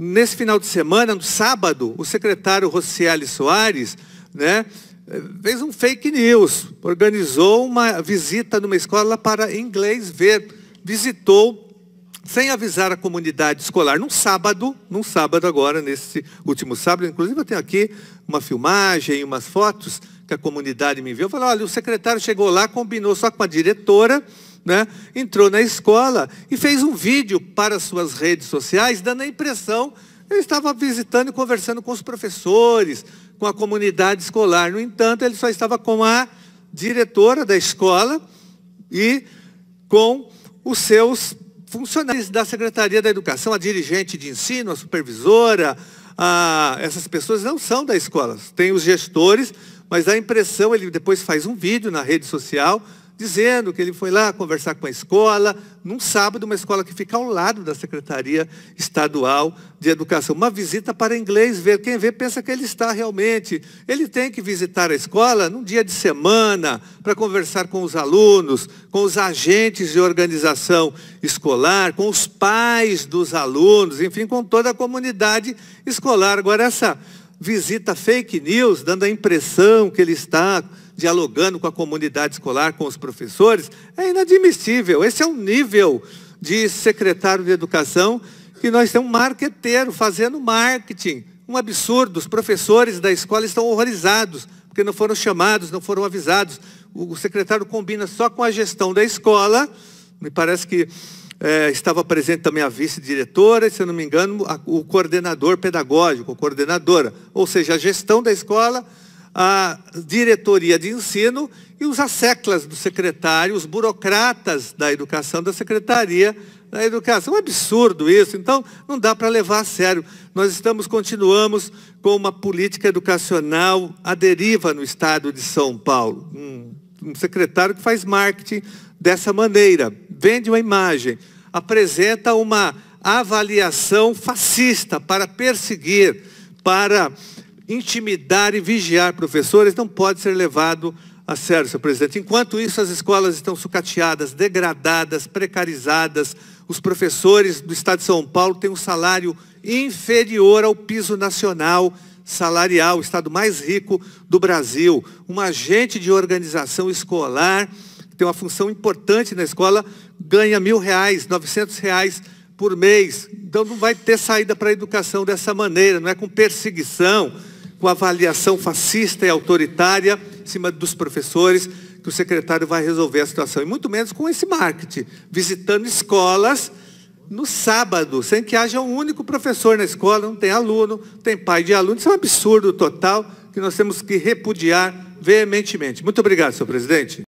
Nesse final de semana, no sábado, o secretário Rocieli Soares né, fez um fake news, organizou uma visita numa escola para inglês ver, visitou sem avisar a comunidade escolar, num sábado, num sábado agora, nesse último sábado, inclusive eu tenho aqui uma filmagem, umas fotos que a comunidade me enviou, falou, olha, o secretário chegou lá, combinou só com a diretora, né, entrou na escola e fez um vídeo para suas redes sociais, dando a impressão eu estava visitando e conversando com os professores, com a comunidade escolar. No entanto, ele só estava com a diretora da escola e com os seus funcionários da Secretaria da Educação, a dirigente de ensino, a supervisora, a... essas pessoas não são da escola, tem os gestores, mas a impressão, ele depois faz um vídeo na rede social, dizendo que ele foi lá conversar com a escola, num sábado, uma escola que fica ao lado da Secretaria Estadual de Educação. Uma visita para inglês ver. Quem vê pensa que ele está realmente. Ele tem que visitar a escola num dia de semana, para conversar com os alunos, com os agentes de organização escolar, com os pais dos alunos, enfim, com toda a comunidade escolar. Agora, essa visita fake news, dando a impressão que ele está dialogando com a comunidade escolar, com os professores, é inadmissível. Esse é um nível de secretário de educação que nós temos um marqueteiro fazendo marketing. Um absurdo. Os professores da escola estão horrorizados, porque não foram chamados, não foram avisados. O secretário combina só com a gestão da escola. Me parece que é, estava presente também a vice-diretora, se eu não me engano, a, o coordenador pedagógico, coordenadora. Ou seja, a gestão da escola a diretoria de ensino e os asseclas do secretário, os burocratas da educação da secretaria da educação. É um absurdo isso, então não dá para levar a sério. Nós estamos, continuamos com uma política educacional à deriva no estado de São Paulo. Um, um secretário que faz marketing dessa maneira, vende uma imagem, apresenta uma avaliação fascista para perseguir, para intimidar e vigiar professores não pode ser levado a sério, senhor presidente. Enquanto isso, as escolas estão sucateadas, degradadas, precarizadas. Os professores do Estado de São Paulo têm um salário inferior ao piso nacional salarial, o estado mais rico do Brasil. Um agente de organização escolar, que tem uma função importante na escola, ganha mil reais, novecentos reais por mês. Então não vai ter saída para a educação dessa maneira, não é com perseguição, com avaliação fascista e autoritária em cima dos professores, que o secretário vai resolver a situação. E muito menos com esse marketing, visitando escolas no sábado, sem que haja um único professor na escola, não tem aluno, não tem pai de aluno. Isso é um absurdo total que nós temos que repudiar veementemente. Muito obrigado, senhor presidente.